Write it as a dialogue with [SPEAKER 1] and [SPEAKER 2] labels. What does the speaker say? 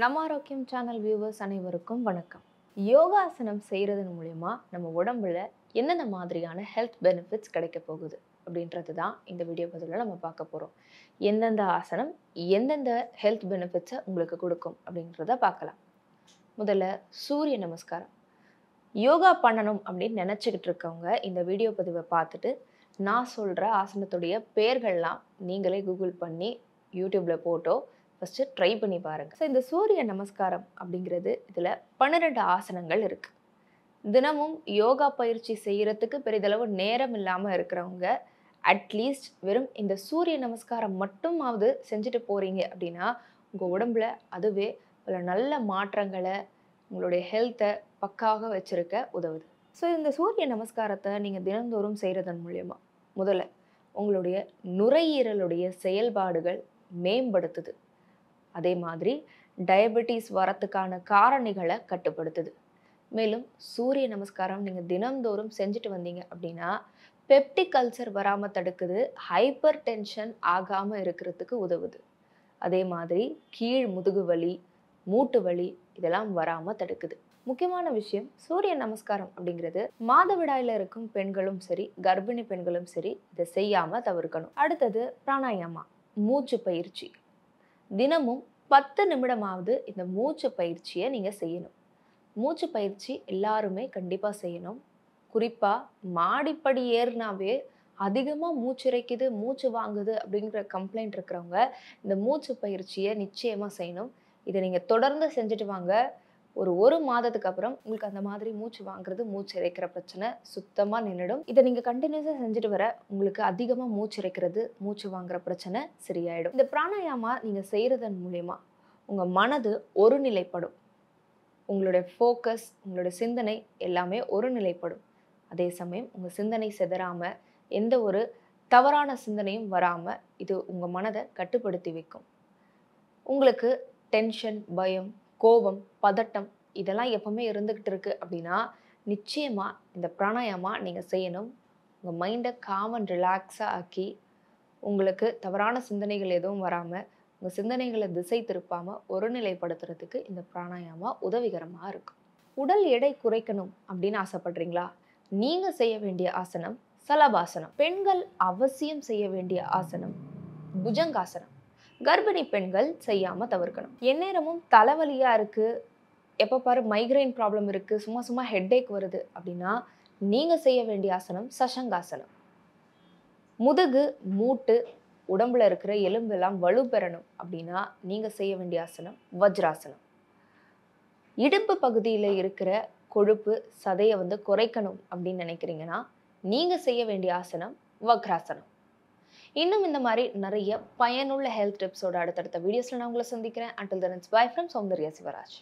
[SPEAKER 1] நம்ம ஆரோக்கியம் channel viewers அனைவருக்கும் வணக்கம் யோகாசனம் செய்கிறதன் மூலயமா நம்ம உடம்புல என்னென்ன மாதிரியான ஹெல்த் பெனிஃபிட்ஸ் கிடைக்க போகுது அப்படின்றது தான் இந்த வீடியோ பதிவில் நம்ம பார்க்க போகிறோம் எந்தெந்த ஆசனம் எந்தெந்த ஹெல்த் பெனிஃபிட்ஸை உங்களுக்கு கொடுக்கும் அப்படின்றத பார்க்கலாம் முதல்ல சூரிய நமஸ்காரம் யோகா பண்ணணும் அப்படின்னு நினச்சிக்கிட்டு இருக்கவங்க இந்த வீடியோ பதிவை பார்த்துட்டு நான் சொல்கிற ஆசனத்துடைய பேர்கள்லாம் நீங்களே கூகுள் பண்ணி யூடியூப்பில் போட்டோ ஃபஸ்ட்டு ட்ரை பண்ணி பாருங்கள் ஸோ இந்த சூரிய நமஸ்காரம் அப்படிங்கிறது இதில் பன்னிரெண்டு ஆசனங்கள் இருக்குது தினமும் யோகா பயிற்சி செய்கிறதுக்கு பெரிதளவு நேரம் இல்லாமல் இருக்கிறவங்க அட்லீஸ்ட் வெறும் இந்த சூரிய நமஸ்காரம் மட்டுமாவது செஞ்சுட்டு போகிறீங்க அப்படின்னா உங்கள் உடம்புல அதுவே பல நல்ல மாற்றங்களை உங்களுடைய ஹெல்த்தை பக்காக வச்சுருக்க உதவுது ஸோ இந்த சூரிய நமஸ்காரத்தை நீங்கள் தினந்தோறும் செய்கிறதன் மூலயமா முதல்ல உங்களுடைய நுரையீரலுடைய செயல்பாடுகள் மேம்படுத்துது அதே மாதிரி டயபெட்டிஸ் வரத்துக்கான காரணிகளை கட்டுப்படுத்துது மேலும் சூரிய நமஸ்காரம் நீங்கள் தினம்தோறும் செஞ்சுட்டு வந்தீங்க அப்படின்னா பெப்டிக் கல்ச்சர் வராமல் தடுக்குது ஹைப்பர் டென்ஷன் ஆகாமல் இருக்கிறதுக்கு உதவுது அதே மாதிரி கீழ் முதுகு வலி மூட்டு வலி இதெல்லாம் வராமல் தடுக்குது முக்கியமான விஷயம் சூரிய நமஸ்காரம் அப்படிங்கிறது மாதவிடாயில் இருக்கும் பெண்களும் சரி கர்ப்பிணி பெண்களும் சரி இதை செய்யாமல் தவிர்க்கணும் அடுத்தது பிராணாயாமா மூச்சு பயிற்சி தினமும் பத்து நிமிடமாவது இந்த மூச்சு பயிற்சியை நீங்கள் செய்யணும் மூச்சு பயிற்சி எல்லாருமே கண்டிப்பாக செய்யணும் குறிப்பாக மாடிப்படி ஏறினாவே அதிகமாக மூச்சுரைக்குது மூச்சு வாங்குது அப்படிங்கிற கம்ப்ளைண்ட் இருக்கிறவங்க இந்த மூச்சு பயிற்சியை நிச்சயமாக செய்யணும் இதை நீங்கள் தொடர்ந்து செஞ்சுட்டு வாங்க ஒரு ஒரு மாதத்துக்கு அப்புறம் உங்களுக்கு அந்த மாதிரி மூச்சு வாங்குறது மூச்சு இறைக்கிற பிரச்சனை சுத்தமாக நின்றுடும் இதை நீங்கள் கண்டினியூஸாக செஞ்சுட்டு வர உங்களுக்கு அதிகமாக மூச்சு இறைக்கிறது மூச்சு வாங்குற பிரச்சனை சரியாயிடும் இந்த பிராணாயாமா நீங்கள் செய்கிறதன் மூலயமா உங்கள் மனது ஒரு நிலைப்படும் உங்களுடைய ஃபோக்கஸ் உங்களுடைய சிந்தனை எல்லாமே ஒரு நிலைப்படும் அதே சமயம் உங்கள் சிந்தனை செதறாம எந்த ஒரு தவறான சிந்தனையும் வராமல் இது உங்கள் மனதை கட்டுப்படுத்தி வைக்கும் உங்களுக்கு டென்ஷன் பயம் கோபம் பதட்டம் இதெல்லாம் எப்பவுமே இருந்துக்கிட்டு இருக்குது அப்படின்னா நிச்சயமாக இந்த பிராணாயாமா நீங்கள் செய்யணும் உங்கள் மைண்டை காம் அண்ட் ரிலாக்ஸாக ஆக்கி உங்களுக்கு தவறான சிந்தனைகள் எதுவும் வராமல் உங்கள் சிந்தனைகளை திசை திருப்பாமல் ஒருநிலைப்படுத்துறதுக்கு இந்த பிராணாயாமா உதவிகரமாக இருக்கும் உடல் எடை குறைக்கணும் அப்படின்னு ஆசைப்படுறீங்களா நீங்கள் செய்ய வேண்டிய ஆசனம் சலபாசனம் பெண்கள் அவசியம் செய்ய வேண்டிய ஆசனம் புஜங்காசனம் கர்ப்பிணி பெண்கள் செய்யாமல் தவிர்க்கணும் எந்நேரமும் தலைவலியாக இருக்குது எப்போ பாரு மைக்ரைன் ப்ராப்ளம் இருக்குது சும்மா சும்மா ஹெட்டேக் வருது அப்படின்னா நீங்கள் செய்ய வேண்டிய ஆசனம் சசங்காசனம் முதுகு மூட்டு உடம்புல இருக்கிற எலும்பெல்லாம் வலு பெறணும் அப்படின்னா நீங்கள் செய்ய வேண்டிய ஆசனம் வஜ்ராசனம் இடுப்பு பகுதியில் இருக்கிற கொழுப்பு சதையை வந்து குறைக்கணும் அப்படின்னு நினைக்கிறீங்கன்னா நீங்கள் செய்ய வேண்டிய ஆசனம் வக்ராசனம் இன்னும் இந்த மாதிரி நிறைய பயனுள்ள ஹெல்த் டிப்ஸோட அடுத்தடுத்த வீடியோஸில் நான் உங்களை சந்திக்கிறேன் until it's bye from Soundarya Shivraj